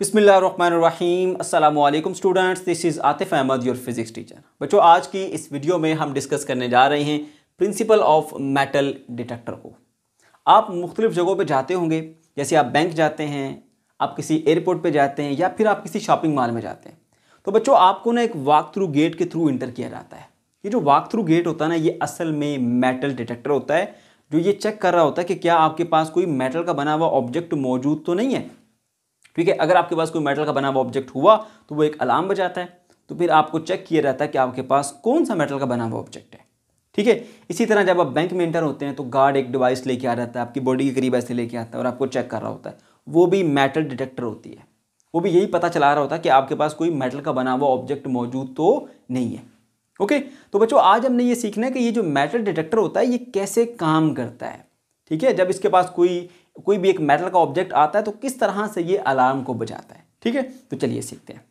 बिसमीम अल्लाम students this is Atif Ahmed your physics teacher बच्चों आज की इस वीडियो में हम डिस्कस करने जा रहे हैं प्रिंसिपल ऑफ मेटल डिटेक्टर को आप मुख्तलिफ जगहों पर जाते होंगे जैसे आप बैंक जाते हैं आप किसी एयरपोर्ट पर जाते हैं या फिर आप किसी शॉपिंग मॉल में जाते हैं तो बच्चों आपको ना एक वाक थ्रू गेट के थ्रू इंटर किया जाता है ये जो वाक थ्रू गेट होता है ना ये असल में मेटल डिटेक्टर होता है जो ये चेक कर रहा होता है कि क्या आपके पास कोई मेटल का बना हुआ ऑब्जेक्ट मौजूद तो नहीं है ठीक है अगर आपके पास कोई मेटल का बना हुआ ऑब्जेक्ट हुआ तो वो एक अलार्म बजाता है तो फिर आपको चेक किया रहता है कि आपके पास कौन सा मेटल का बना हुआ ऑब्जेक्ट है ठीक है इसी तरह जब आप बैंक में इंटर होते हैं तो गार्ड एक डिवाइस लेके आ रहता है आपकी बॉडी के करीब ऐसे लेके आता है और आपको चेक कर रहा होता है वो भी मेटल डिटेक्टर होती है वो भी यही पता चला रहा होता है कि आपके पास कोई मेटल का बना हुआ ऑब्जेक्ट मौजूद तो नहीं है ओके तो बच्चों आज हमने ये सीखना है कि ये जो मेटल डिटेक्टर होता है ये कैसे काम करता है ठीक है जब इसके पास कोई कोई भी एक मेटल का ऑब्जेक्ट आता है तो किस तरह से ये अलार्म को बजाता है ठीक है तो चलिए सीखते हैं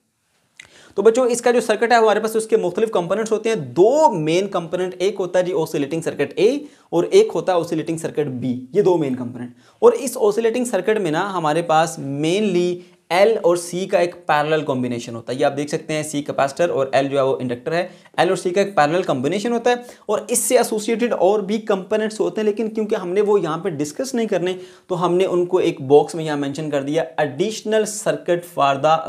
तो बच्चों इसका जो सर्किट है हमारे पास उसके मुख्तलिफ कंपोनेंट्स होते हैं दो मेन कंपोनेंट एक होता है जी ओसिलेटिंग सर्किट ए और एक होता है ओसिलेटिंग सर्किट बी ये दो मेन कंपोनेंट और इस ओसिलेटिंग सर्किट में ना हमारे पास मेनली एल और सी का एक पैरेलल कॉम्बिनेशन होता है ये आप देख सकते हैं सी कैपेसिटर और एल जो है वो इंडक्टर है एल और सी का एक पैरेलल कॉम्बिनेशन होता है और इससे एसोसिएटेड और भी कंपोनेंट्स होते हैं लेकिन क्योंकि हमने वो यहाँ पे डिस्कस नहीं करने तो हमने उनको एक बॉक्स में यहाँ मैंशन कर दिया additional circuit for the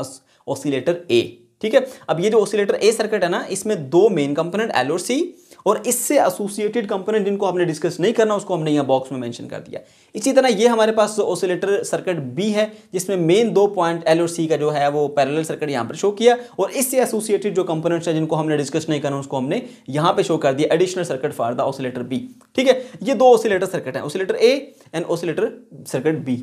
oscillator A ठीक है अब ये जो ऑसिलेटर ए सर्किट है ना इसमें दो मेन कंपोनेंट एल और सी और इससे एसोसिएटेड कंपोनेंट जिनको हमने डिस्कस नहीं करना उसको हमने यहाँ बॉक्स में मैंशन कर दिया इसी तरह ये हमारे पास ओसिलेटर सर्किट बी है जिसमें मेन दो पॉइंट एल और सी का जो है वो पैरेलल सर्किट यहाँ पर शो किया और इससे एसोसिएटेड जो कंपोनेंट्स हैं जिनको हमने डिस्कस नहीं करना उसको हमने यहाँ पे शो कर दिया additional circuit for the oscillator B ठीक है ये दो ओसिलेटर सर्किट है oscillator A and oscillator circuit B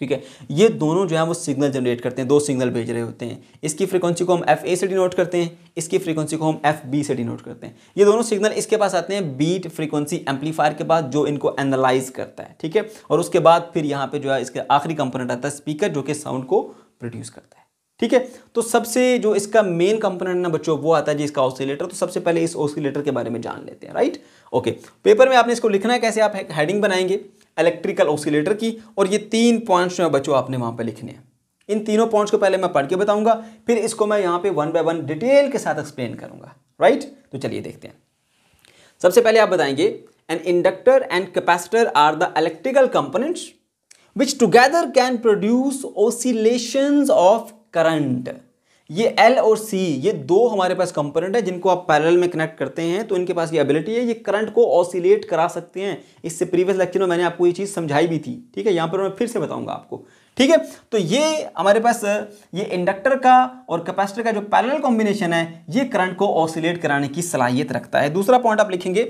ठीक है ये दोनों जो है वो सिग्नल जनरेट करते हैं दो सिग्नल भेज रहे होते हैं इसकी फ्रीक्वेंसी को हम एफ ए से डिनोट करते हैं इसकी फ्रीक्वेंसी को हम एफ बी से डिनोट करते हैं ये दोनों सिग्नल इसके पास आते हैं बीट फ्रीक्वेंसी एम्पलीफायर के पास जो इनको एनालाइज करता है ठीक है और उसके बाद फिर यहाँ पर जो है इसका आखिरी कंपोनेंट आता है स्पीकर जो कि साउंड को प्रोड्यूस करता है ठीक है तो सबसे जो इसका मेन कंपोनेंट ना बच्चों वो आता है जी इसका ऑसिलेटर तो सबसे पहले इस ऑसिलेटर के बारे में जान लेते हैं राइट ओके पेपर में आपने इसको लिखना है कैसे आप हेडिंग बनाएंगे इलेक्ट्रिकल ऑसिलेटर की और ये तीन पॉइंट्स जो है बच्चों आपने वहाँ पर लिखने हैं इन तीनों पॉइंट्स को पहले मैं पढ़ के बताऊंगा फिर इसको मैं यहाँ पे वन बाय वन डिटेल के साथ एक्सप्लेन करूंगा राइट तो चलिए देखते हैं सबसे पहले आप बताएंगे an inductor and capacitor are the electrical components which together can produce oscillations of current ये एल और सी ये दो हमारे पास कंपोनेंट है जिनको आप पैरेलल में कनेक्ट करते हैं तो इनके पास ये एबिलिटी है ये करंट को ऑसिलेट करा सकते हैं इससे प्रीवियस लेक्चर में मैंने आपको ये चीज़ समझाई भी थी ठीक है यहाँ पर मैं फिर से बताऊँगा आपको ठीक है तो ये हमारे पास ये इंडक्टर का और कैपेसिटर का जो पैरल कॉम्बिनेशन है ये करंट को ऑसिलेट कराने की सलाहियत रखता है दूसरा पॉइंट आप लिखेंगे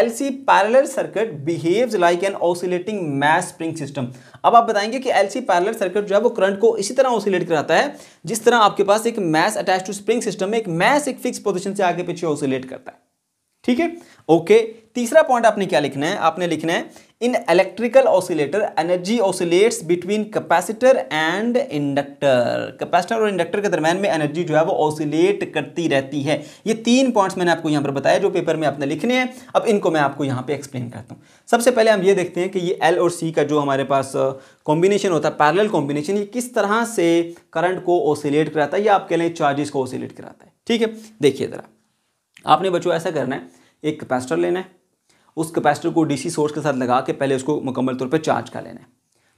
LC parallel circuit behaves like an oscillating mass spring system अब आप बताएंगे कि एलसी पैरेलल सर्किट जो है वो करंट को इसी तरह ऑसिलेट कराता है जिस तरह आपके पास एक mass attach to spring system में एक मैस एक फिक्स पोजिशन से आगे पीछे ऑसिलेट करता है ठीक है ओके तीसरा पॉइंट आपने क्या लिखना है आपने लिखना है in electrical oscillator energy oscillates between capacitor and inductor capacitor और इंडक्टर के दरमियान में एनर्जी जो है वो ऑसिलेट करती रहती है ये तीन पॉइंट्स मैंने आपको यहाँ पर बताया जो पेपर में आपने लिखने हैं अब इनको मैं आपको यहाँ पे एक्सप्लेन करता हूँ सबसे पहले हम ये देखते हैं कि ये एल और सी का जो हमारे पास कॉम्बिनेशन होता है पैरल कॉम्बिनेशन ये किस तरह से करंट को ओसिलेट कराता है या आप कह लें चार्जेस को ओसिलेट कराता है ठीक है देखिए ज़रा आपने बच्चों ऐसा करना है एक कैपेसिटर लेना है उस कैपेसिटर को डीसी सोर्स के साथ लगा के पहले उसको मुकम्मल तौर पर चार्ज कर लेना है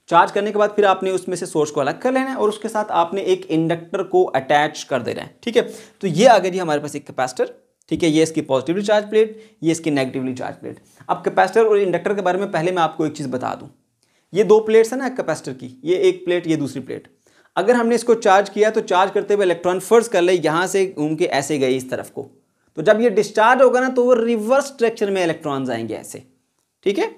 चार्ज करने के बाद फिर आपने उसमें से सोर्स को अलग कर लेना है और उसके साथ आपने एक इंडक्टर को अटैच कर देना है ठीक है तो ये आ गया जी हमारे पास एक कैपेसिटर ठीक है ये इसकी पॉजिटिवली चार्ज प्लेट ये इसकी नेगेटिवली चार्ज प्लेट अब कैपेसिटर और इंडक्टर के बारे में पहले मैं आपको एक चीज़ बता दूँ ये दो प्लेट्स हैं ना कैपेसिटर की ये एक प्लेट ये दूसरी प्लेट अगर हमने इसको चार्ज किया तो चार्ज करते हुए इलेक्ट्रॉन फर्ज कर ले यहाँ से घूम के ऐसे गए इस तरफ को तो जब ये डिस्चार्ज होगा ना तो वो रिवर्स डायरेक्शन में इलेक्ट्रॉन्स आएंगे ऐसे ठीक है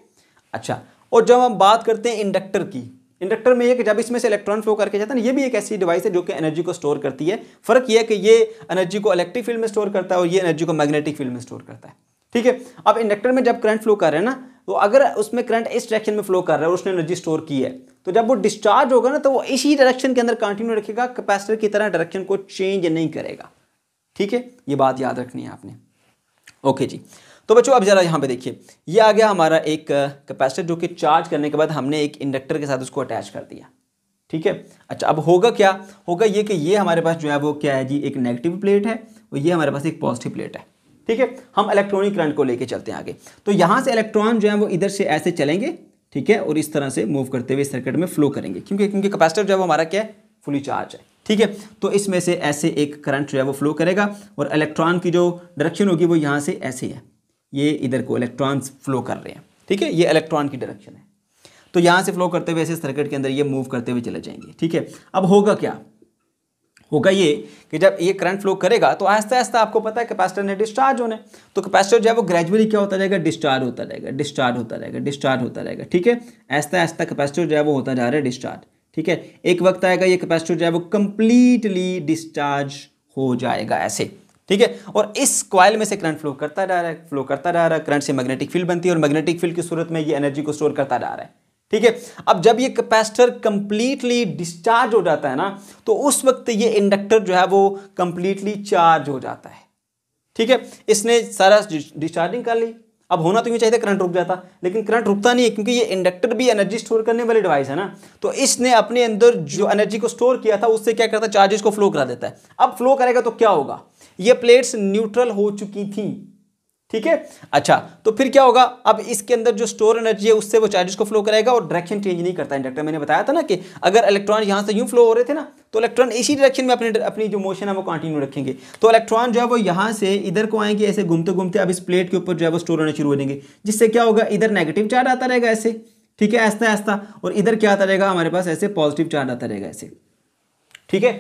अच्छा और जब हम बात करते हैं इंडक्टर की इंडक्टर में ये कि जब इसमें से इलेक्ट्रॉन फ्लो करके जाता है ना ये भी एक ऐसी डिवाइस है जो कि एनर्जी को स्टोर करती है फर्क ये है कि ये एनर्जी को इलेक्ट्रिक फील्ड में स्टोर करता है और ये एनर्जी को मैग्नेटिक फील्ड में स्टोर करता है ठीक है अब इंडक्टर में जब करंट फ्लो कर रहे हैं ना तो अगर उसमें करंट इस डायरेक्शन में फ्लो कर रहा है और उसने एनर्जी स्टोर की है तो जब वो डिस्चार्ज होगा ना तो वो इसी डायरेक्शन के अंदर कंटिन्यू रखेगा कैपेसिटर की तरह डायरेक्शन को चेंज नहीं करेगा ठीक है ये बात याद रखनी है आपने ओके जी तो बच्चों अब ज़रा यहाँ पे देखिए ये आ गया हमारा एक कैपेसिटर जो कि चार्ज करने के बाद हमने एक इंडक्टर के साथ उसको अटैच कर दिया ठीक है अच्छा अब होगा क्या होगा ये कि ये हमारे पास जो है वो क्या है जी एक नेगेटिव प्लेट है और ये हमारे पास एक पॉजिटिव प्लेट है ठीक है हम इलेक्ट्रॉनिक करंट को लेके चलते हैं आगे तो यहाँ से इलेक्ट्रॉन जो है वो इधर से ऐसे चलेंगे ठीक है और इस तरह से मूव करते हुए सर्किट में फ्लो करेंगे क्योंकि क्योंकि कैपेसिटर जो है वो हमारा क्या है फुली चार्ज है ठीक है तो इसमें से ऐसे एक करंट जो है वो फ्लो करेगा और इलेक्ट्रॉन की जो डायरेक्शन होगी वो यहाँ से ऐसे है ये इधर को इलेक्ट्रॉन्स फ्लो कर रहे हैं ठीक है ये इलेक्ट्रॉन की डायरेक्शन है तो यहाँ से फ्लो करते हुए ऐसे सर्किट के अंदर ये मूव करते हुए चले जाएंगे ठीक है अब होगा क्या होगा ये कि जब ये करंट फ्लो करेगा तो आहिस्ता आहिस्ता आपको पता है कैपेसिटर ने डिस्चार्ज होने तो कैपेसिटर जो है वो ग्रेजुअली क्या होता जाएगा डिस्चार्ज होता जाएगा डिस्चार्ज होता जाएगा डिस्चार्ज होता जाएगा ठीक है आहिस्ता आहिस्ता कैपेसिटर जो है वो होता जा रहा है डिस्चार्ज ठीक है एक वक्त आएगा ये कैपेसिटर जो है वो कंप्लीटली डिस्चार्ज हो जाएगा ऐसे ठीक है और इस क्वाइल में से करंट फ्लो करता जा रहा है फ्लो करता जा रहा है करंट से मैग्नेटिक फील्ड बनती है और मैग्नेटिक फील्ड की सूरत में ये एनर्जी को स्टोर करता जा रहा है ठीक है अब जब ये कैपेसिटर कंप्लीटली डिस्चार्ज हो जाता है ना तो उस वक्त ये इंडक्टर जो है वो कंप्लीटली चार्ज हो जाता है ठीक है इसने सारा डिस्चार्जिंग कर ली अब होना तो ये चाहिए करंट रुक जाता लेकिन करंट रुकता नहीं है क्योंकि ये इंडक्टर भी एनर्जी स्टोर करने वाली डिवाइस है ना तो इसने अपने अंदर जो एनर्जी को स्टोर किया था उससे क्या करता चार्जेस को फ्लो करा देता है अब फ्लो करेगा तो क्या होगा ये प्लेट्स न्यूट्रल हो चुकी थी ठीक है अच्छा तो फिर क्या होगा अब इसके अंदर जो स्टोर एनर्जी है उससे वो चार्जेस को फ्लो कराएगा और डायरेक्शन चेंज नहीं करता इंडक्टर मैंने बताया था ना कि अगर इलेक्ट्रॉन यहां से यूं फ्लो हो रहे थे ना तो इलेक्ट्रॉन इसी डायरेक्शन में अपने अपनी जो मोशन है वो कंटिन्यू रखेंगे तो इलेक्ट्रॉन जो है वो यहां से इधर को आएंगे ऐसे घूमते घूमते अब इस प्लेट के ऊपर जो है वो स्टोर होना शुरू हो जाएंगे जिससे क्या होगा इधर नेगेटिव चार्ज आता रहेगा ऐसे ठीक है ऐसा ऐसा और इधर क्या आता रहेगा हमारे पास ऐसे पॉजिटिव चार्ज आता रहेगा ऐसे ठीक है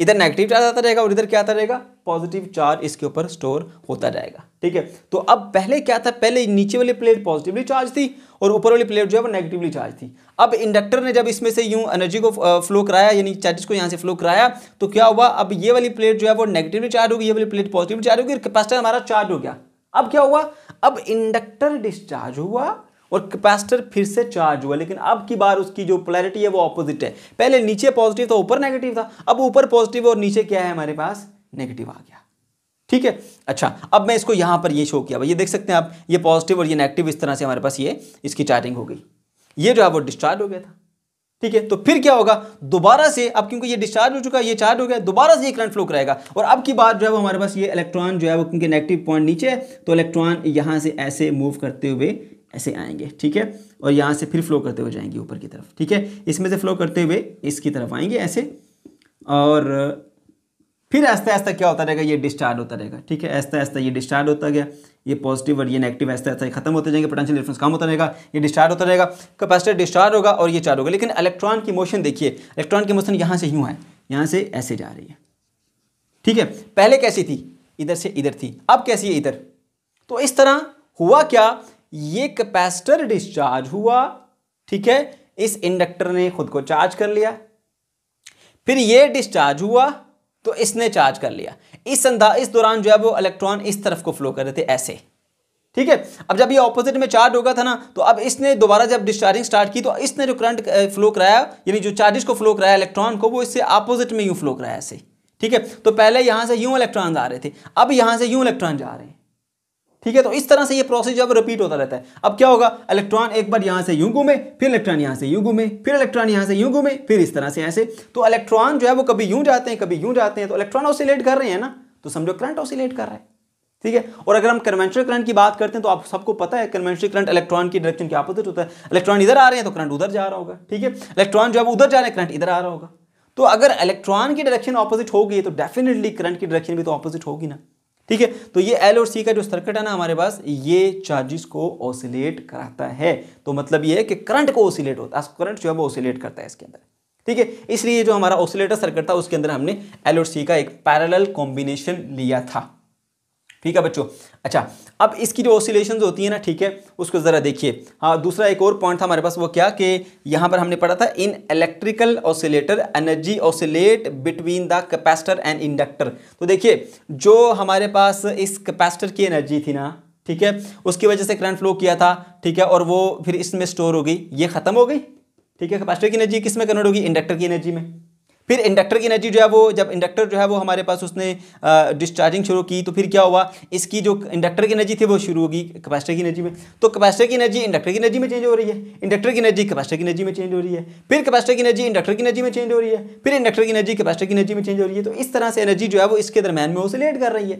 इधर नेगेटिव चार्ज आता रहेगा और इधर क्या आता रहेगा पॉजिटिव चार्ज इसके ऊपर स्टोर होता जाएगा ठीक है तो अब पहले क्या था पहले नीचे वाली प्लेट पॉजिटिवली चार्ज थी और ऊपर वाली प्लेट जो है वो नेगेटिवली चार्ज थी अब इंडक्टर ने जब इसमें से यूं एनर्जी को फ्लो कराया यानी चार्जेस को यहां से फ्लो कराया तो क्या हुआ अब ये वाली प्लेट जो है वो नेगेटिवली चार्ज होगी ये वाली प्लेट पॉजिटिवली चार्ज होगी और कैपेसिटर हमारा चार्ज हो गया अब क्या हुआ अब इंडक्टर डिस्चार्ज हुआ और कैपेसिटर फिर से चार्ज हुआ लेकिन अब की बार उसकी जो पोलैरिटी है वो ऑपोजिट है पहले नीचे पॉजिटिव था ऊपर नेगेटिव था अब ऊपर पॉजिटिव और नीचे क्या है हमारे पास नेगेटिव आ गया ठीक है अच्छा अब मैं इसको यहां पर ये शो किया भाई ये देख सकते हैं आप ये पॉजिटिव और ये नेगेटिव इस तरह से हमारे पास ये इसकी चार्जिंग हो गई ये जो है वो डिस्चार्ज हो गया था ठीक है तो फिर क्या होगा दोबारा से अब क्योंकि ये डिस्चार्ज हो चुका है ये चार्ज हो गया दोबारा से ये करंट फ्लो कराएगा और अब की बात जो है वो हमारे पास ये इलेक्ट्रॉन जो है वो क्योंकि नेगेटिव पॉइंट नीचे है तो इलेक्ट्रॉन यहां से ऐसे मूव करते हुए ऐसे आएंगे ठीक है और यहाँ से फिर फ्लो करते हुए जाएंगे ऊपर की तरफ ठीक है इसमें से फ्लो करते हुए इसकी तरफ आएंगे ऐसे और फिर आस्ते आस्ते क्या होता रहेगा ये डिस्चार्ज होता रहेगा ठीक है आस्ते आस्ते ये डिस्चार्ज होता गया ये पॉजिटिव और ये नेगेटिव ऐसे आस्ते खत्म होते जाएंगे पोटेंशियल डिफरेंस कम होता रहेगा ये डिस्चार्ज होता रहेगा कैपेसिटर डिस्चार्ज होगा और ये चार्ज होगा लेकिन इलेक्ट्रॉन की मोशन देखिए इलेक्ट्रॉन की मोशन यहाँ से यूँ है यहाँ से ऐसे जा रही है ठीक है पहले कैसी थी इधर से इधर थी अब कैसी है इधर तो इस तरह हुआ क्या ये कैपेसिटर डिस्चार्ज हुआ ठीक है इस इंडक्टर ने खुद को चार्ज कर लिया फिर ये डिस्चार्ज हुआ तो इसने चार्ज कर लिया इस इस दौरान जो है वो इलेक्ट्रॉन इस तरफ को फ्लो कर रहे थे ऐसे ठीक है अब जब ये ऑपोजिट में चार्ज होगा था ना तो अब इसने दोबारा जब डिस्चार्जिंग स्टार्ट की तो इसने जो करंट फ्लो कराया यानी जो चार्जेस को फ्लो कराया इलेक्ट्रॉन को वो इससे अपोजिट में यूं फ्लो कराया ऐसे ठीक है तो पहले यहां से यूं इलेक्ट्रॉन आ रहे थे अब यहां से यूं इलेक्ट्रॉन जा रहे हैं ठीक है तो इस तरह से ये प्रोसेस जब रिपीट होता रहता है अब क्या होगा इलेक्ट्रॉन एक बार यहां से यूं घूमे फिर इलेक्ट्रॉन यहां से यूं घूमे फिर इलेक्ट्रॉन यहां से यूं घूमे फिर इस तरह से ऐसे तो इलेक्ट्रॉन जो है वो कभी यूं जाते हैं कभी यूं जाते हैं तो इलेक्ट्रॉन ऑसिलेट कर रहे हैं ना तो समझो करंट ऑसिलेट कर रहा है ठीक है और अगर हम कन्वेंशनल करंट की बात करते हैं तो आप सबको पता है कन्वेंशनल करंट इलेक्ट्रॉन की डायरेक्शन के अपोजिट होता है इलेक्ट्रॉन इधर आ रहे हैं तो करंट उधर जा रहा होगा ठीक है इलेक्ट्रॉन जो है उधर जा रहे हैं करंट इधर आ रहा होगा तो अगर इलेक्ट्रॉन की डायरेक्शन ऑपोजिट होगी तो डेफिनेटली करंट की डायरेक्शन भी तो ऑपोजिट होगी ना ठीक है तो ये एल और सी का जो सर्किट है ना हमारे पास ये चार्जेस को ओसिलेट कराता है तो मतलब ये है कि करंट को ओसिलेट होता है करंट जो है वो ओसिलेट करता है इसके अंदर ठीक है इसलिए जो हमारा ओसिलेटर सर्किट था उसके अंदर हमने एल और सी का एक पैरल कॉम्बिनेशन लिया था ठीक है बच्चों अच्छा अब इसकी जो ऑसिलेशन होती है ना ठीक है उसको ज़रा देखिए हाँ दूसरा एक और पॉइंट था हमारे पास वो क्या कि यहाँ पर हमने पढ़ा था in electrical oscillator energy oscillate between the capacitor and inductor तो देखिए जो हमारे पास इस कैपेसिटर की एनर्जी थी ना ठीक है उसकी वजह से करंट फ्लो किया था ठीक है और वो फिर इसमें स्टोर हो गई ये ख़त्म हो गई ठीक है कैपेसिटर की एनर्जी किस में कन्वर्ट होगी इंडक्टर की एनर्जी में फिर इंडक्टर की एनर्जी जो है वो जब इंडक्टर जो है वो हमारे पास उसने डिस्चार्जिंग शुरू की तो फिर क्या हुआ इसकी जो इंडक्टर की एनर्जी थी वो शुरू होगी कैपेसिटर की एनर्जी में तो कैपेसिटर की एनर्जी इंडक्टर की एनर्जी में चेंज हो रही है इंडक्टर की एनर्जी कैपेसिटर की एनर्जी में चेंज हो रही है फिर कैपेसिटर की एनर्जी इंडक्टर की एनर्जी में चेंज हो रही है फिर इंडक्टर की एनर्जी कैपेसिटर की एनर्जी में चेंज हो रही है तो इस तरह से एनर्जी जो है वो इसके दरम्यान में ओसिलेट कर रही है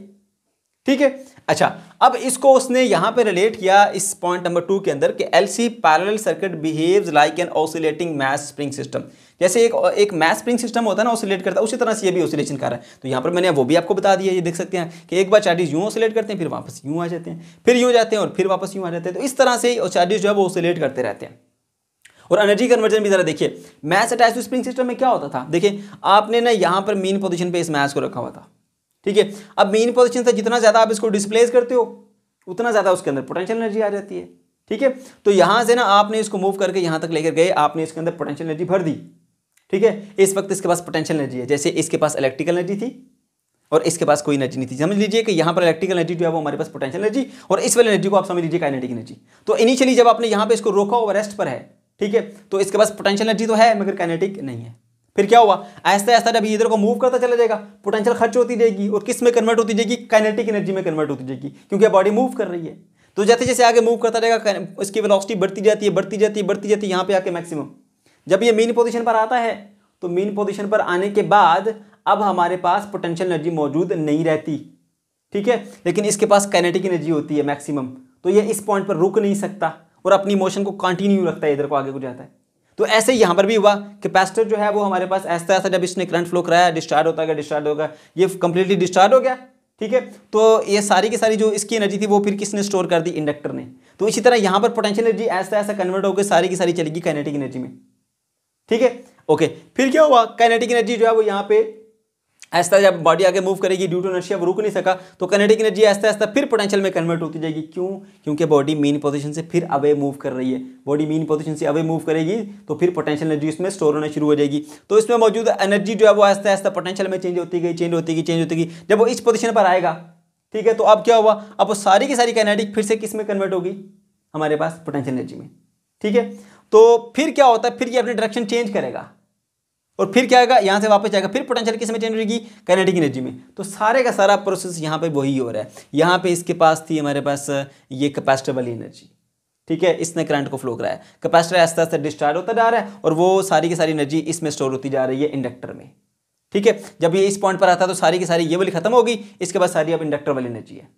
ठीक है अच्छा अब इसको उसने यहाँ पे रिलेट किया इस पॉइंट नंबर टू के अंदर कि L C parallel circuit behaves like an oscillating mass spring system जैसे एक एक मैस स्प्रिंग सिस्टम होता है ना ऑसिलेट करता है उसी तरह से ये भी ऑसिलेशन कर रहा है तो यहाँ पर मैंने वो भी आपको बता दिया ये देख सकते हैं कि एक बार चार्जिस यूँ ऑसिलेट करते हैं फिर वापस यूँ आ जाते हैं फिर यूँ जाते हैं और फिर वापस यूँ आ जाते हैं तो इस तरह से चार्जिस जो है वो ऑसिलेट करते रहते हैं और एनर्जी कन्वर्जन भी जरा देखिए mass attach to spring system में क्या होता था देखिए आपने ना यहाँ पर मेन पोजिशन पर इस मैच को रखा हुआ था ठीक है अब मेन पोजिशन से जितना ज़्यादा आप इसको डिस्प्लेस करते हो उतना ज़्यादा उसके अंदर पोटेंशियल एनर्जी आ जाती है ठीक है तो यहां से ना आपने इसको मूव करके यहां तक लेकर गए आपने इसके अंदर पोटेंशियल एनर्जी भर दी ठीक है इस वक्त इसके पास पोटेंशियल एनर्जी है जैसे इसके पास इलेक्ट्रिकल एनर्जी थी और इसके पास कोई एनर्जी नहीं थी समझ लीजिए कि यहां पर इलेक्ट्रिकल एनर्जी जो है वो हमारे पास पोटेंशियल एनर्जी और इस वाली एनर्जी को आप समझ लीजिए काइनेटिक एनर्जी तो इनिशियली जब आपने यहाँ पर इसको रोका और रेस्ट पर है ठीक है तो इसके पास पोटेंशियल एनर्जी तो है मगर काइनेटिक नहीं है फिर क्या हुआ ऐसा ऐसा जब इधर को मूव करता चला जाएगा पोटेंशियल खर्च होती जाएगी और किस में कन्वर्ट होती जाएगी काइनेटिक एनर्जी में कन्वर्ट होती जाएगी क्योंकि बॉडी मूव कर रही है तो जैसे जैसे आगे मूव करता रहेगा इसकी वेलोसिटी बढ़ती जाती है बढ़ती जाती है बढ़ती जाती है यहाँ पे आके मैक्सिमम जब ये मेन पोजिशन पर आता है तो मेन पोजिशन पर आने के बाद अब हमारे पास पोटेंशियल एनर्जी मौजूद नहीं रहती ठीक है लेकिन इसके पास काइनेटिक एनर्जी होती है मैक्सिमम तो ये इस पॉइंट पर रुक नहीं सकता और अपनी मोशन को कंटिन्यू रखता है इधर को आगे को जाता है तो ऐसे ही यहाँ पर भी हुआ कैपेसिटर जो है वो हमारे पास ऐसा ऐसा जब इसने करंट फ्लो कराया डिस्चार्ज होता गया डिस्चार्ज होगा ये कंप्लीटली डिस्चार्ज हो गया ठीक है तो ये सारी की सारी जो इसकी एनर्जी थी वो फिर किसने स्टोर कर दी इंडक्टर ने तो इसी तरह यहाँ पर पोटेंशियल एनर्जी ऐसा ऐसा कन्वर्ट होकर सारी की सारी चलेगी काइनेटिक एनर्जी में ठीक है ओके फिर क्या हुआ काइनेटिक एनर्जी जो है वो यहाँ पे ऐसा जब बॉडी आगे मूव करेगी ड्यू टू नर्शिया वो रुक नहीं सका तो कनेटिक एनर्जी ऐसा ऐसा फिर पोटेंशियल में कन्वर्ट होती जाएगी क्यों क्योंकि बॉडी मेन पोजीशन से फिर अवे मूव कर रही है बॉडी मेन पोजीशन से अवे मूव करेगी तो फिर पोटेंशियल एनर्जी उसमें स्टोर होना शुरू हो जाएगी तो इसमें मौजूद एनर्जी जो है वो ऐसा ऐसा पोटेंशियल में चेंज होती गई चेंज होती गई चेंज होती गई जब वो इस पोजिशन पर आएगा ठीक है तो अब क्या हुआ अब वो सारी की सारी कैनेटिक फिर से किस में कन्वर्ट होगी हमारे पास पोटेंशियल एनर्जी में ठीक है तो फिर क्या होता है फिर ये अपनी डायरेक्शन चेंज करेगा और फिर क्या आएगा यहाँ से वापस जाएगा फिर पोटेंशियल किस में चेंज होगी कैनेटिक एनर्जी में तो सारे का सारा प्रोसेस यहाँ पे वही हो रहा है यहाँ पे इसके पास थी हमारे पास ये कैपेसिटर वाली एनर्जी ठीक है इसने करंट को फ्लो कराया कैपेसिटर आस्ते आस्ते डिस्चार्ज होता जा रहा है और वो सारी की सारी एनर्जी इसमें स्टोर होती जा रही है इंडक्टर में ठीक है जब ये इस पॉइंट पर आता है तो सारी की सारी ये वाली खत्म होगी इसके बाद सारी अब इंडक्टर वाली एनर्जी है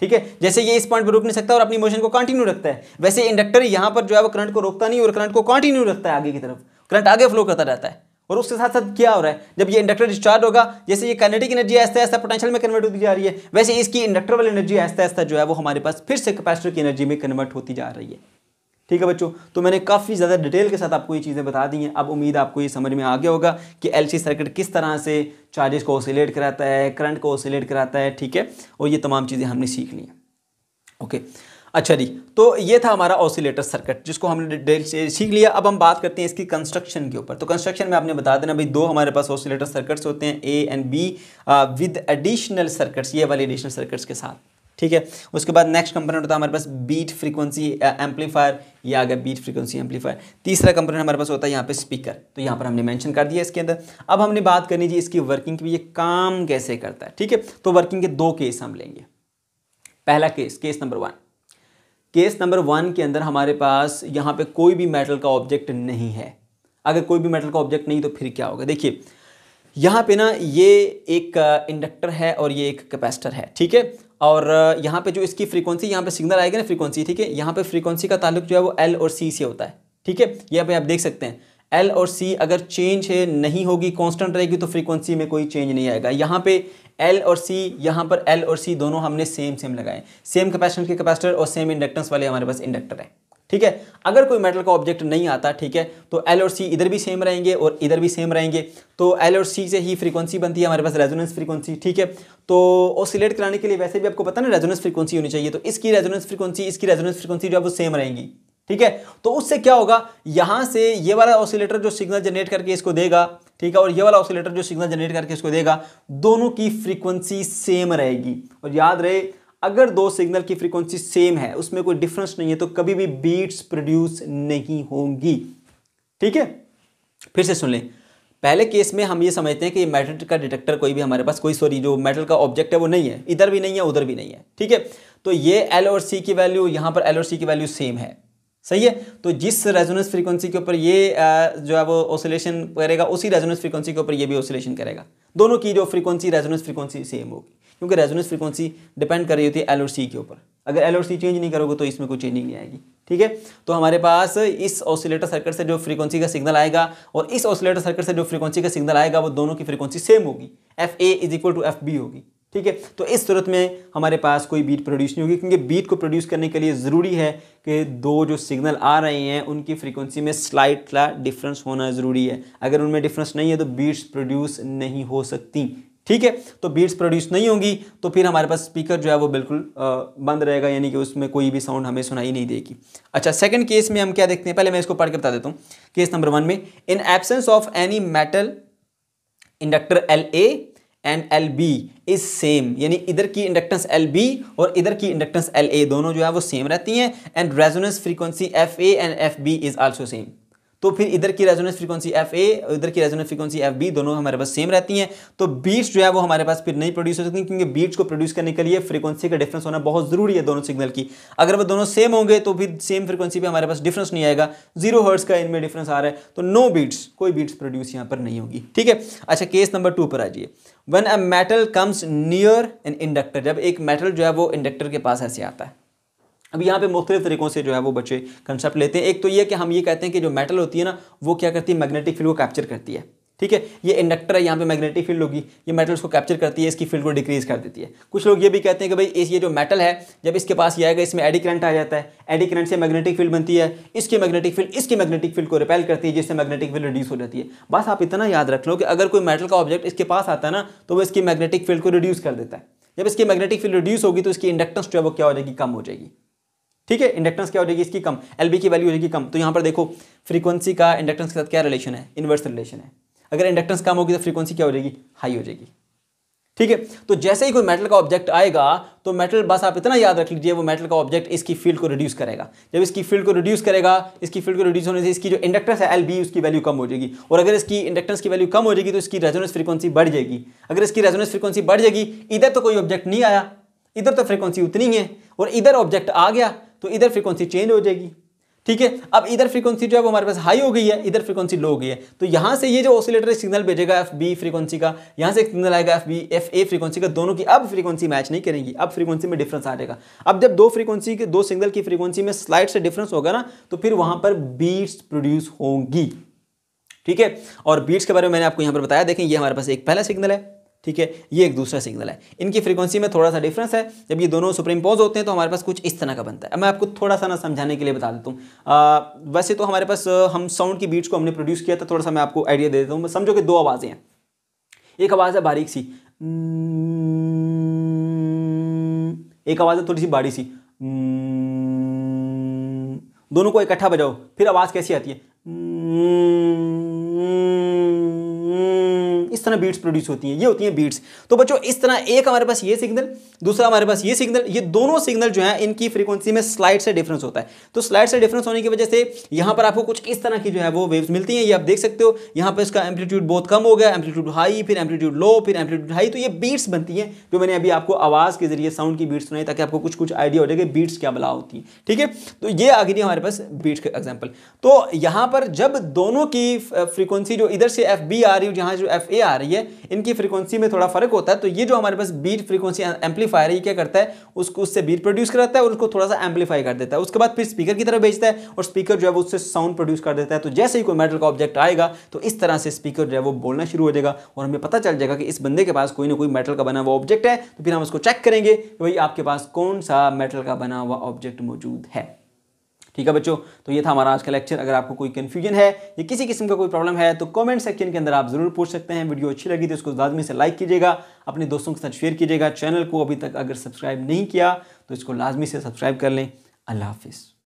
ठीक है जैसे ये इस पॉइंट पर रोक नहीं सकता और अपनी मोशन को कंटिन्यू रखता है वैसे इंडक्टर यहाँ पर जो है वो करंट को रोकता नहीं और करंट को कंटिन्यू रखता है आगे की तरफ करंट आगे फ्लो करता रहता है और उसके साथ साथ क्या हो रहा है जब ये इंडक्टर डिस्चार्ज होगा जैसे ये कैनेटिक एनर्जी ऐसा ऐसा पोटेंशियल में कन्वर्ट होती जा रही है वैसे इसकी इंडक्टर वाली एनर्जी ऐसा ऐसा जो है वो हमारे पास फिर से कैपेसिटर की एनर्जी में कन्वर्ट होती जा रही है ठीक है बच्चों तो मैंने काफ़ी ज़्यादा डिटेल के साथ आपको ये चीज़ें बता दी हैं अब उम्मीद आपको ये समझ में आ गया होगा कि एल सर्किट किस तरह से चार्जेस को ओसिलेट कराता है करंट को ओसिलेट कराता है ठीक है और ये तमाम चीज़ें हमने सीख ली हैं ओके अच्छा जी तो ये था हमारा ऑसिलेटर सर्किट जिसको हमने डिटेल सीख लिया अब हम बात करते हैं इसकी कंस्ट्रक्शन के ऊपर तो कंस्ट्रक्शन में आपने बता देना भाई दो हमारे पास ऑसिलेटर सर्किट्स होते हैं A and B with additional circuits ये वाले एडिशनल सर्किट्स के साथ ठीक है उसके बाद नेक्स्ट कंपोनेंट होता है हमारे पास बीट फ्रीक्वेंसी एम्पलीफायर या अगर बीट फ्रीक्वेंसी एम्पलीफायर तीसरा कंपोनेंट हमारे पास होता है यहाँ पे स्पीकर तो यहाँ पर हमने मेंशन कर दिया इसके अंदर अब हमने बात करनी जी इसकी वर्किंग की भी ये काम कैसे करता है ठीक है तो वर्किंग के दो केस हम लेंगे पहला case case number one case number one के अंदर हमारे पास यहाँ पे कोई भी मेटल का ऑब्जेक्ट नहीं है अगर कोई भी मेटल का ऑब्जेक्ट नहीं तो फिर क्या होगा देखिए यहाँ पे ना ये एक इंडक्टर है और ये एक कैपेसिटर है ठीक है और यहाँ पे जो इसकी फ्रीक्वेंसी यहाँ पे सिग्नल आएगा ना फ्रीक्वेंसी ठीक है यहाँ पे फ्रीक्वेंसी का ताल्लुक जो है वो एल और सी से होता है ठीक है यहाँ पे आप देख सकते हैं एल और सी अगर चेंज है नहीं होगी कांस्टेंट रहेगी तो फ्रीक्वेंसी में कोई चेंज नहीं आएगा यहाँ पे एल और सी यहाँ पर एल और सी दोनों हमने सेम सेम लगाए सेम कैपेसिटर के कैपेसिटर और सेम इंडक्टेंस वाले हमारे पास इंडक्टर है ठीक है अगर कोई मेटल का ऑब्जेक्ट नहीं आता ठीक है तो एल और सी इधर भी सेम रहेंगे और इधर भी सेम रहेंगे तो एल और सी से ही फ्रीक्वेंसी बनती है हमारे पास रेजोनेंस फ्रीक्वेंसी ठीक है तो ऑसिलेट कराने के लिए वैसे भी आपको पता ना रेजोनेंस फ्रीक्वेंसी होनी चाहिए तो इसकी रेजोनेंस फ्रीक्वेंसी इसकी रेजोनेंस फ्रीक्वेंसी जो है वो सेम रहेंगी ठीक है तो उससे क्या होगा यहां से ये वाला ऑसिलेटर जो सिग्नल जनरेट करके इसको देगा ठीक है और ये वाला ऑसिलेटर जो सिग्नल जनरेट करके इसको देगा दोनों की फ्रीक्वेंसी सेम रहेगी और याद रहे अगर दो सिग्नल की फ्रीक्वेंसी सेम है उसमें कोई डिफरेंस नहीं है तो कभी भी बीट्स प्रोड्यूस नहीं होंगी ठीक है फिर से सुन लें पहले केस में हम ये समझते हैं कि मेटल का डिटेक्टर कोई भी हमारे पास कोई सॉरी जो मेटल का ऑब्जेक्ट है वो नहीं है इधर भी नहीं है उधर भी नहीं है ठीक है तो ये एल और सी की वैल्यू यहां पर एल और सी की वैल्यू सेम है सही है तो जिस रेजोनेंस फ्रीक्वेंसी के ऊपर ये जो है वो ओसिलेशन करेगा उसी रेजोनेंस फ्रीक्वेंसी के ऊपर ये भी ओसिलेशन करेगा दोनों की जो फ्रीक्वेंसी रेजोनेंस फ्रीक्वेंसी सेम होगी क्योंकि रेजोनेंस फ्रीक्वेंसी डिपेंड कर रही होती है एल और सी के ऊपर अगर एल और सी चेंज नहीं करोगे तो इसमें कोई चेंजिंग नहीं आएगी ठीक है तो हमारे पास इस ऑसिलेटर सर्किट से जो फ्रीक्वेंसी का सिग्नल आएगा और इस ऑसिलेटर सर्किट से जो फ्रीक्वेंसी का सिग्नल आएगा वो दोनों की फ्रीक्वेंसी सेम होगी F A is equal to F B होगी ठीक है तो इस सूरत में हमारे पास कोई बीट प्रोड्यूस नहीं होगी क्योंकि बीट को प्रोड्यूस करने के लिए ज़रूरी है कि दो जो सिग्नल आ रहे हैं उनकी फ्रीक्वेंसी में स्लाइट सा डिफरेंस होना ज़रूरी है अगर उनमें डिफरेंस नहीं है तो बीट्स प्रोड्यूस नहीं हो सकती ठीक है तो बीट्स प्रोड्यूस नहीं होंगी तो फिर हमारे पास स्पीकर जो है वो बिल्कुल बंद रहेगा यानी कि उसमें कोई भी साउंड हमें सुनाई नहीं देगी अच्छा सेकंड केस में हम क्या देखते हैं पहले मैं इसको पढ़ के बता देता हूँ केस नंबर वन में in absence of any metal inductor L A and L B is same यानी इधर की इंडक्टेंस एल बी और इधर की इंडक्टेंस एल ए दोनों जो है वो सेम रहती हैं and resonance frequency F A and F B is also same तो फिर इधर की रेजोनेंस फ्रीक्वेंसी एफ ए इधर की रेजोनेंस फ्रीक्वेंसी एफ बी दोनों हमारे पास सेम रहती हैं तो बीट्स जो है वो हमारे पास फिर नहीं प्रोड्यूस हो सकती क्योंकि बीट्स को प्रोड्यूस करने के लिए फ्रीक्वेंसी का डिफरेंस होना बहुत ज़रूरी है दोनों सिग्नल की अगर वो दोनों सेम होंगे तो फिर सेम फ्रीक्वेंसी पर हमारे पास डिफरेंस नहीं आएगा जीरो हर्ट्स का इनमें डिफरेंस आ रहा है तो नो बीट्स कोई बीट्स प्रोड्यूस यहाँ पर नहीं होगी ठीक है अच्छा केस नंबर टू पर आ जाइए when a metal comes near an inductor जब एक मेटल जो है वो इंडक्टर के पास ऐसे आता है अब यहाँ पे मुख्तलिफ तरीक़ों से जो है वो बच्चे कंसेप्ट लेते हैं एक तो ये कि हम ये कहते हैं कि जो मेटल होती है ना वो क्या करती है मैग्नेटिक फील्ड को कैप्चर करती है ठीक है ये इंडक्टर है यहाँ पे मैग्नेटिक फील्ड होगी ये मेटल्स को कैप्चर करती है इसकी फील्ड को डिक्रीज कर देती है कुछ लोग ये भी कहते हैं कि भाई इस ये जो मेटल है जब इसके पास ये आएगा इसमें एडी करंट आ जाता है एडी करंट से मैग्नेटिक फील्ड बनती है इसकी मैग्नेटिक फील्ड इसकी मैग्नेटिक फील्ड को रिपेल करती है जिससे मैग्नेटिक फील्ड रिड्यूस हो जाती है बस आप इतना याद रख लो कि अगर कोई मेटल का ऑब्जेक्ट इसके पास आता है ना तो वो इसकी मैग्नेटिक फील्ड को रिड्यूस कर देता है जब इसकी मैग्नेटिक फील्ड रिड्यूस होगी तो इसकी इंडक्टेंस जो है वो क्या हो जाएगी कम हो जाएगी ठीक है इंडक्टेंस क्या हो जाएगी इसकी कम एल की वैल्यू हो जाएगी कम तो यहाँ पर देखो फ्रीक्वेंसी का इंडक्टेंस के साथ क्या रिलेशन है इन्वर्स रिलेशन है अगर इंडक्टेंस कम होगी तो फ्रीक्वेंसी क्या हो जाएगी हाई हो जाएगी ठीक है तो जैसे ही कोई मेटल का ऑब्जेक्ट आएगा तो मेटल बस आप इतना याद रख लीजिए वो मेटल का ऑब्जेक्ट इसकी फील्ड को रिड्यूस करेगा जब इसकी फील्ड को रिड्यूस करेगा इसकी फील्ड को रिड्यूस होने से इसकी जो इंडक्टेंस है एल बी उसकी वैल्यू कम हो जाएगी और अगर इसकी इंडक्टेंस की वैल्यू कम हो जाएगी तो इसकी रेजोनेंस फ्रीक्वेंसी बढ़ जाएगी अगर इसकी रेजोनेंस फ्रीक्वेंसी बढ़ जाएगी इधर तो कोई ऑब्जेक्ट नहीं आया इधर तो फ्रीक्वेंसी उतनी है और इधर ऑब्जेक्ट आ गया तो इधर फ्रीक्वेंसी चेंज हो जाएगी ठीक है अब इधर फ्रीक्वेंसी जो है वो हमारे पास हाई हो गई है इधर फ्रीक्वेंसी लो हो गई है तो यहाँ से ये जो ऑसिलेटर सिग्नल भेजेगा एफ बी फ्रीक्वेंसी का यहाँ से एक सिग्नल आएगा F B F A frequency का दोनों की अब फ्रीक्वेंसी मैच नहीं करेंगी अब फ्रीक्वेंसी में डिफरेंस आ जाएगा अब जब दो फ्रीक्वेंसी के दो सिग्नल की फ्रीक्वेंसी में स्लाइड से डिफरेंस होगा ना तो फिर वहां पर बीट्स प्रोड्यूस होंगी ठीक है और बीट्स के बारे में मैंने आपको यहाँ पर बताया देखें ये हमारे पास एक पहला सिग्नल है ठीक है ये एक दूसरा सिग्नल है इनकी फ्रीक्वेंसी में थोड़ा सा डिफरेंस है जब ये दोनों सुप्रीम पोज होते हैं तो हमारे पास कुछ इस तरह का बनता है मैं आपको थोड़ा सा ना समझाने के लिए बता देता हूँ वैसे तो हमारे पास हम साउंड की बीट्स को हमने प्रोड्यूस किया था थोड़ा सा मैं आपको आइडिया दे देता हूँ समझो कि दो आवाज़ें हैं एक आवाज़ है बारीक सी एक आवाज़ है थोड़ी सी बारी सी दोनों को इकट्ठा बजाओ फिर आवाज़ कैसी आती है तरह बीट्स प्रोड्यूस होती हैं ये होती हैं बीट्स तो बच्चों इस तरह एक हमारे पास ये सिग्नल दूसरा हमारे पास ये सिग्नल ये दोनों सिग्नल जो है इनकी फ्रीक्वेंसी में स्लाइड से डिफरेंस होता है तो स्लाइड से डिफरेंस होने की वजह से यहाँ पर आपको कुछ इस तरह की जो है वो वेव्स मिलती हैं ये आप देख सकते हो यहाँ पर इसका एम्पलीट्यूड बहुत कम हो गया एम्पलीट्यूड हाई फिर एम्पलीट्यूड लो फिर एम्पलीट्यूड हाई तो ये बीट्स बनती हैं जो मैंने अभी आपको आवाज़ के जरिए साउंड की बीट्स सुनाई ताकि आपको कुछ कुछ आइडिया हो जाएगा बीट्स क्या बला होती है ठीक है तो ये आगे गई हमारे पास बीट्स का एग्जाम्पल तो यहाँ पर जब दोनों की फ्रीक्वेंसी जो इधर से एफ बी आ रही हो जहाँ जो एफ ए आ आ रही है इनकी फ्रीक्वेंसी में थोड़ा फर्क होता है तो ये जो हमारे पास बीट फ्रीक्वेंसी एम्पलीफायर ये क्या करता है उसको उससे बीट प्रोड्यूस कराता है और उसको थोड़ा सा एम्पलीफाई कर देता है उसके बाद फिर स्पीकर की तरफ भेजता है और स्पीकर जो है वो उससे साउंड प्रोड्यूस कर देता है तो जैसे ही कोई मेटल का ऑब्जेक्ट आएगा तो इस तरह से स्पीकर जो है वो बोलना शुरू हो जाएगा और हमें पता चल जाएगा कि इस बंदे के पास कोई ना कोई मेटल का बना हुआ ऑब्जेक्ट है तो फिर हम उसको चेक करेंगे कि भाई आपके पास कौन सा मेटल का बना हुआ ऑब्जेक्ट मौजूद है ठीक है बच्चों तो ये था हमारा आज का लेक्चर अगर आपको कोई कन्फ्यूजन है या किसी किस्म का कोई प्रॉब्लम है तो कमेंट सेक्शन के अंदर आप जरूर पूछ सकते हैं वीडियो अच्छी लगी तो उसको लाजमी से लाइक कीजिएगा अपने दोस्तों के साथ शेयर कीजिएगा चैनल को अभी तक अगर सब्सक्राइब नहीं किया तो इसको लाजमी से सब्सक्राइब कर लें अल्लाह हाफिज़